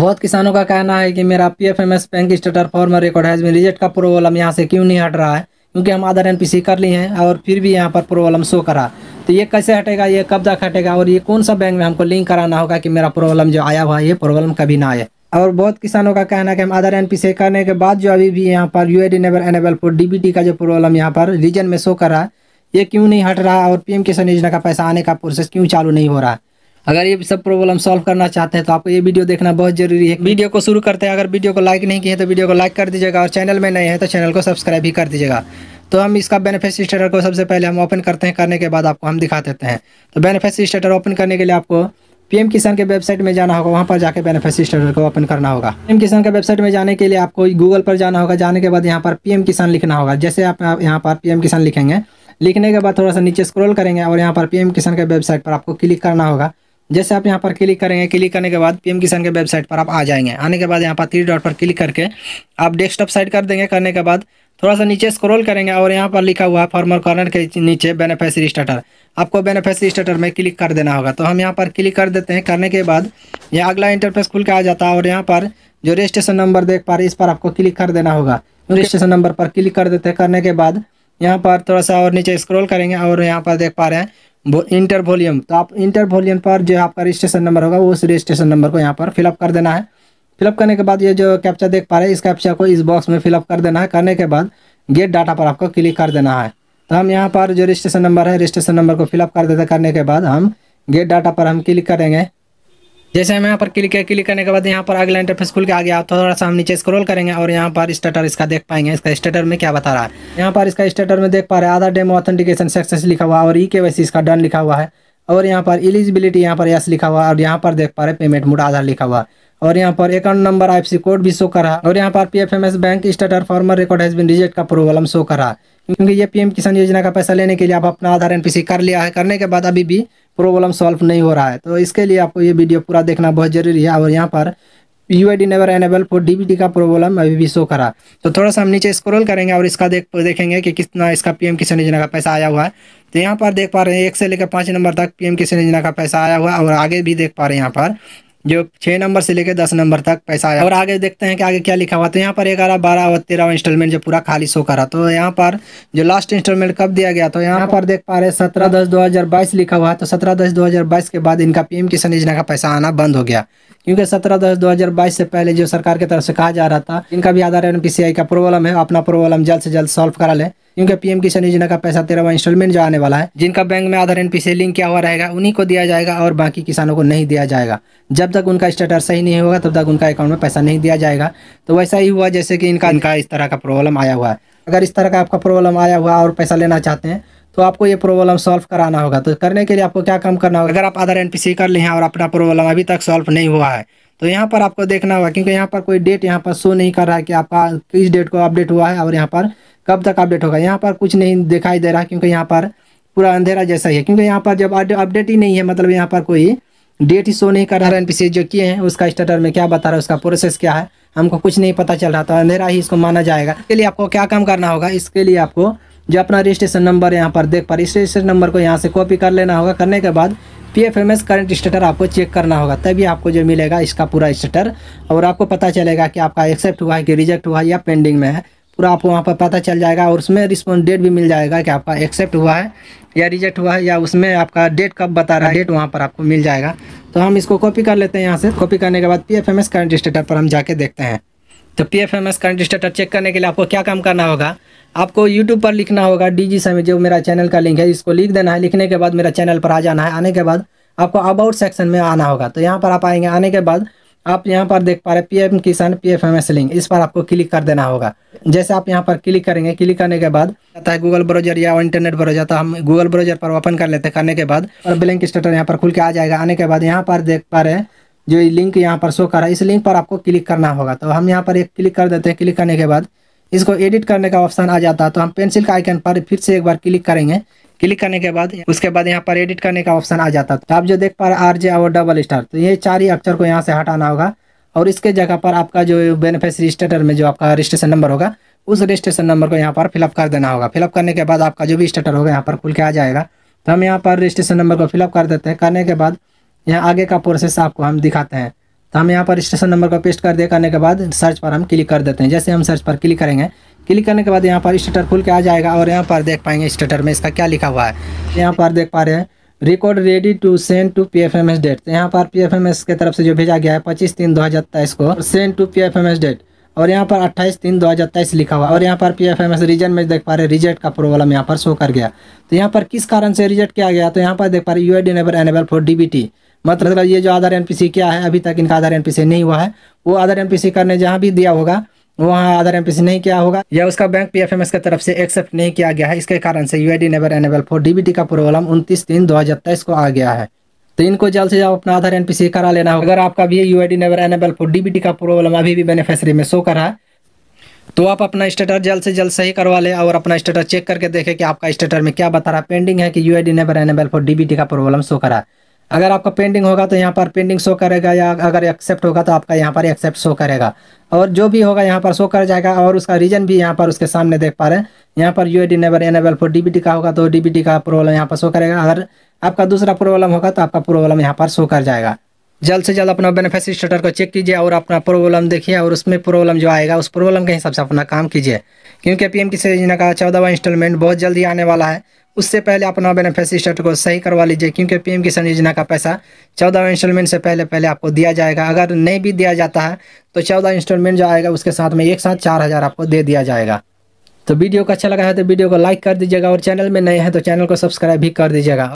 बहुत किसानों का कहना है कि मेरा P F M S bank status farmer record has में रिजेक्ट का प्रॉब्लम यहाँ से क्यों नहीं हट रहा है क्योंकि हम आधार एन कर लिए हैं और फिर भी यहाँ पर प्रॉब्लम शो करा तो ये कैसे हटेगा ये कब तक हटेगा और ये कौन सा बैंक में हमको लिंक कराना होगा कि मेरा प्रॉब्लम जो आया हुआ है ये प्रॉब्लम कभी ना आए और बहुत किसानों का कहना है कि हम आधार एन करने के बाद जो अभी भी यहाँ पर U I never enable for D का जो प्रॉब्लम यहाँ पर रीजन में शो कर रहा है ये क्यों नहीं हट रहा और पी किसान योजना का पैसा आने का प्रोसेस क्यों चालू नहीं हो रहा है अगर ये सब प्रॉब्लम सॉल्व करना चाहते हैं तो आपको ये वीडियो देखना बहुत जरूरी है वीडियो को शुरू करते हैं अगर वीडियो को लाइक नहीं किए तो वीडियो को लाइक कर दीजिएगा और चैनल में नए हैं तो चैनल को सब्सक्राइब भी कर दीजिएगा तो हम इसका बेनिफिट स्टेटर को सबसे पहले हम ओपन करते हैं करने के बाद आपको हम दिखा देते हैं तो बेनिफिट स्टेटर ओपन करने के लिए आपको पीएम किसान के वेबसाइट में जाना होगा वहाँ पर जाकर बेनिफिट स्टेटर को ओपन करना होगा पीएम किसान के वेबसाइट में जाने के लिए आपको गूगल पर जाना होगा जाने के बाद यहाँ पर पीएम किसान लिखना होगा जैसे आप यहाँ पर पीएम किसान लिखेंगे लिखने के बाद थोड़ा सा नीचे स्क्रॉल करेंगे और यहाँ पर पीएम किसान के वेबसाइट पर आपको क्लिक करना होगा जैसे आप यहाँ पर क्लिक करेंगे क्लिक करने के बाद पीएम किसान के वेबसाइट पर आप आ जाएंगे आने के बाद यहाँ पर थ्री डॉट पर क्लिक करके आप डेस्कटॉप साइड कर देंगे करने के बाद थोड़ा सा नीचे स्क्रॉल करेंगे और यहाँ पर लिखा हुआ है फॉर्मर कॉर्नर के नीचे बेनिफिशरी स्टार्टर आपको बेनिफिशरी स्टार्टर में क्लिक कर देना होगा तो हम यहाँ पर क्लिक कर देते हैं करने के बाद यह अगला इंटरफेस खुल के आ जाता है और यहाँ पर जो रजिस्ट्रेशन नंबर देख पा रहे इस पर आपको क्लिक कर देना होगा रजिस्ट्रेशन नंबर पर क्लिक कर देते हैं करने के बाद यहाँ पर थोड़ा सा और नीचे स्क्रॉल करेंगे और यहाँ पर देख पा रहे हैं इंटर वॉल्यूम तो आप इंटर वॉल्यूम पर जो आपका रजिस्ट्रेशन नंबर होगा उस रजिस्ट्रेशन नंबर को यहाँ पर फिलअप कर देना है फिलअप करने के बाद ये जो कैप्चा देख पा रहे हैं इस कैप्चा को इस बॉक्स में फिलअप कर देना है करने के बाद गेट डाटा पर आपको क्लिक कर देना है तो हम यहाँ पर जो रजिस्ट्रेशन नंबर है रजिस्ट्रेशन नंबर को फिलअप कर देते करने के बाद हम गेट डाटा पर हम क्लिक करेंगे जैसे हम यहाँ पर क्लिक क्लिक करने के बाद यहाँ पर अगला इंटरफेस खुल के आ गया थोड़ा सा हम नीचे स्क्रॉल करेंगे और यहाँ पर स्टेटर इसका देख पाएंगे इसका स्टेटर में क्या बता रहा है यहाँ पर इसका स्टेटर में देख पा रहे हैं आधार डेमो ऑथेंटिकेशन सक्सेस लिखा हुआ और ई e के इसका डन लिखा हुआ है और यहाँ पर एलिजिबिलिटी यहाँ पर यस लिखा हुआ और यहाँ पर देख पा रहे पेमेंट मोड आधार लिखा हुआ और यहाँ पर अकाउंट नंबर आई कोड भी शो कर रहा और यहाँ पर P bank status farmer record has been reject का प्रॉब्लम शो कर रहा क्योंकि ये पीएम किसान योजना का पैसा लेने के लिए आप अपना आधार एनपीसी कर लिया है करने के बाद अभी भी प्रॉब्लम सॉल्व नहीं हो रहा है तो इसके लिए आपको ये वीडियो पूरा देखना बहुत जरूरी है और यहाँ पर U I D never enable for DBT का प्रॉब्लम अभी भी शो करा तो थोड़ा सा हम नीचे स्क्रॉल करेंगे और इसका देख देखेंगे कि कितना इसका पीएम किसान योजना का पैसा आया हुआ है तो यहाँ पर देख पा रहे हैं एक से लेकर पाँच नंबर तक पीएम किसान योजना का पैसा आया हुआ है और आगे भी देख पा रहे हैं यहाँ पर जो छः नंबर से लेकर दस नंबर तक पैसा आया और आगे देखते हैं कि आगे क्या लिखा हुआ तो यहाँ पर ग्यारह बारह और तेरह इंस्टॉलमेंट जो पूरा खाली शो करा तो यहाँ पर जो लास्ट इंस्टॉलमेंट कब दिया गया तो यहाँ पर देख पा रहे सत्रह दस दो हज़ार बाईस लिखा हुआ है तो सत्रह दस दो हज़ार बाईस के बाद इनका पीएम किसान योजना का पैसा आना बंद हो गया क्योंकि सत्रह दस दो हज़ार बाईस से पहले जो सरकार की तरफ से कहा जा रहा था इनका भी आधार एन पी सी आई का प्रॉब्लम है अपना प्रॉब्लम जल्द से जल्द सॉल्व करा ले क्योंकि पीएम किसान योजना का पैसा तेरहवा इंस्टॉलमेंट जो आने वाला है जिनका बैंक में आधार एनपी से लिंक किया हुआ रहेगा उन्हीं को दिया जाएगा और बाकी किसानों को नहीं दिया जाएगा जब तक उनका स्टेटस सही नहीं होगा तब तक उनका अकाउंट में पैसा नहीं दिया जाएगा तो वैसा ही हुआ जैसे कि इनका इनका इस तरह का प्रॉब्लम आया हुआ है अगर इस तरह का आपका प्रॉब्लम आया हुआ और पैसा लेना चाहते हैं तो आपको ये प्रॉब्लम सॉल्व कराना होगा तो करने के लिए आपको क्या काम करना होगा अगर आप आधार एन कर ले हैं और अपना प्रॉब्लम अभी तक सॉल्व नहीं हुआ है तो यहाँ पर आपको देखना होगा क्योंकि यहाँ पर कोई डेट यहाँ पर शो नहीं कर रहा है कि आपका किस डेट को अपडेट हुआ है और यहाँ पर कब तक अपडेट होगा यहाँ पर कुछ नहीं दिखाई दे रहा क्योंकि यहाँ पर पूरा अंधेरा जैसा ही है क्योंकि यहाँ पर जब अपडेट ही नहीं है मतलब यहाँ पर कोई डेट ही शो नहीं कर रहा है एनपीसी जो किए हैं उसका स्टेटर में क्या बता रहा है उसका प्रोसेस क्या है हमको कुछ नहीं पता चल रहा था तो अंधेरा ही इसको माना जाएगा इसके लिए आपको क्या काम करना होगा इसके लिए आपको जो अपना रजिस्ट्रेशन नंबर यहाँ पर देख पा रजिस्ट्रेशन नंबर को यहाँ से कॉपी कर लेना होगा करने के बाद P F M S current status आपको चेक करना होगा तभी आपको जो मिलेगा इसका पूरा स्टेटर और आपको पता चलेगा कि आपका एक्सेप्ट हुआ है कि रिजेक्ट हुआ है या पेंडिंग में है पूरा आपको वहाँ पर पता चल जाएगा और उसमें रिस्पॉन्स डेट भी मिल जाएगा कि आपका एक्सेप्ट हुआ है या रिजेक्ट हुआ है या उसमें आपका डेट कब बता रहा है डेट वहाँ पर आपको मिल जाएगा तो हम इसको कॉपी कर लेते हैं यहाँ से कॉपी करने के बाद P F M S current status पर हम जाके देखते हैं तो P F M S current status check करने के लिए आपको क्या काम करना होगा आपको यूट्यूब पर लिखना होगा डी जी समय जो मेरा चैनल का लिंक है इसको लिख देना है लिखने के बाद मेरा चैनल पर आ जाना है आने के बाद आपको अबाउट सेक्शन में आना होगा तो यहाँ पर आप आएंगे आने के बाद आप यहाँ पर देख पा रहे P M Kisan P F M S link इस पर आपको क्लिक कर देना होगा जैसे आप यहाँ पर क्लिक करेंगे क्लिक करने के बाद आता है गूगल ब्राउजर या इंटरनेट ब्राउजर तो हम गूगल ब्राउजर पर ओपन कर लेते हैं करने के बाद और ब्लैंक स्टेटर यहाँ पर खुल के आ जाएगा आने के बाद यहाँ पर देख पा रहे हैं जो लिंक यहाँ पर शो कर रहा है इस लिंक पर आपको क्लिक करना होगा तो हम यहाँ पर एक क्लिक कर देते हैं क्लिक करने के बाद इसको एडिट करने का ऑप्शन आ जाता है तो हम पेंसिल का आइकन पर फिर से एक बार क्लिक करेंगे क्लिक करने के बाद उसके बाद यहाँ पर एडिट करने का ऑप्शन आ जाता है तो आप जो देख पा रहे आर जे और डबल स्टार तो ये चार ही अक्षर को यहाँ से हटाना होगा और इसके जगह पर आपका जो बेनिफिशरी स्टेटर में जो आपका रजिस्ट्रेशन नंबर होगा उस रजिस्ट्रेशन नंबर को यहाँ पर फिलअप कर देना होगा फिलअप करने के बाद आपका जो भी स्टेटर होगा यहाँ पर खुल के आ जाएगा तो हम यहाँ पर रजिस्ट्रेशन नंबर को फिलअप कर देते हैं करने के बाद यहाँ आगे का प्रोसेस आपको हम दिखाते हैं तो हम यहाँ पर रजिस्ट्रेशन नंबर को पेस्ट कर दे करने के बाद सर्च पर हम क्लिक कर देते हैं जैसे हम सर्च पर क्लिक करेंगे क्लिक करने के बाद यहाँ पर स्टेटर खुल के आ जाएगा और यहाँ पर देख पाएंगे स्टेटर में इसका क्या लिखा हुआ है यहाँ पर देख पा रहे हैं record ready to send to P F M S date यहाँ पर पी एफ एम एस की तरफ से जो भेजा गया है पच्चीस तीन दो हज़ार तेईस को send to P F M S date और यहाँ पर अट्ठाईस तीन दो हज़ार तेईस लिखा हुआ और यहाँ पर P F M S reason में देख पा रहे रिजेक्ट का प्रॉब्लम यहाँ पर शो कर गया तो यहाँ पर किस कारण से रिजेक्ट किया गया तो यहाँ पर देख पा रहे U I D never enable for D B T मतलब ये जो आधार एन पी सी क्या है अभी तक इनका आधार एन पी सी नहीं हुआ है वो आधार एन पी सी करने जहाँ भी दिया होगा वहाँ आधार एम नहीं किया होगा या उसका बैंक पीएफएमएस की तरफ से एक्सेप्ट नहीं किया गया है इसके कारण से U I never enable for T का प्रॉब्लम उनतीस तीन दो को आ गया है तो इनको जल्द से जल्द अपना आधार सी करा लेना होगा अगर आपका भी U I never enable for DBT का प्रॉब्लम अभी भी बेनिफिशरी में शो कर रहा है तो आप अपना स्टेटस जल्द से जल्द सही करवा लें और अपना स्टेटस चेक करके देखें कि आपका स्टेटस में क्या बता रहा है पेंडिंग है कि U I D never enable for T का प्रॉब्लम शो करा अगर आपका पेंडिंग होगा तो यहाँ पर पेंडिंग शो करेगा या अगर एक्सेप्ट होगा तो आपका यहाँ पर एक्सेप्ट शो करेगा और जो भी होगा यहाँ पर शो कर जाएगा और उसका रीजन भी यहाँ पर उसके सामने देख पा रहे हैं यहाँ पर U ID never enable for D का होगा तो डी का प्रॉब्लम यहाँ पर शो करेगा अगर आपका दूसरा प्रॉब्लम होगा तो आपका प्रॉब्लम यहाँ पर शो कर जाएगा जल्द से जल्द अपना बेनिफिशियरी स्टेटर को चेक कीजिए और अपना प्रॉब्लम देखिए और उसमें प्रॉब्लम जो आएगा उस प्रॉब्लम के हिसाब से अपना काम कीजिए क्योंकि पीएम किसान योजना का चौदहवा इंस्टॉलमेंट बहुत जल्दी आने वाला है उससे पहले अपना बेनिफिशियरी स्टेट को सही करवा लीजिए क्योंकि पीएम किसान योजना का पैसा चौदह इंस्टॉलमेंट से पहले पहले आपको दिया जाएगा अगर नहीं भी दिया जाता है तो चौदह इंस्टॉलमेंट जो आएगा उसके साथ में एक साथ चार हज़ार आपको दे दिया जाएगा तो वीडियो को अच्छा लगा है तो वीडियो को लाइक कर दीजिएगा और चैनल में नए हैं तो चैनल को सब्सक्राइब भी कर दीजिएगा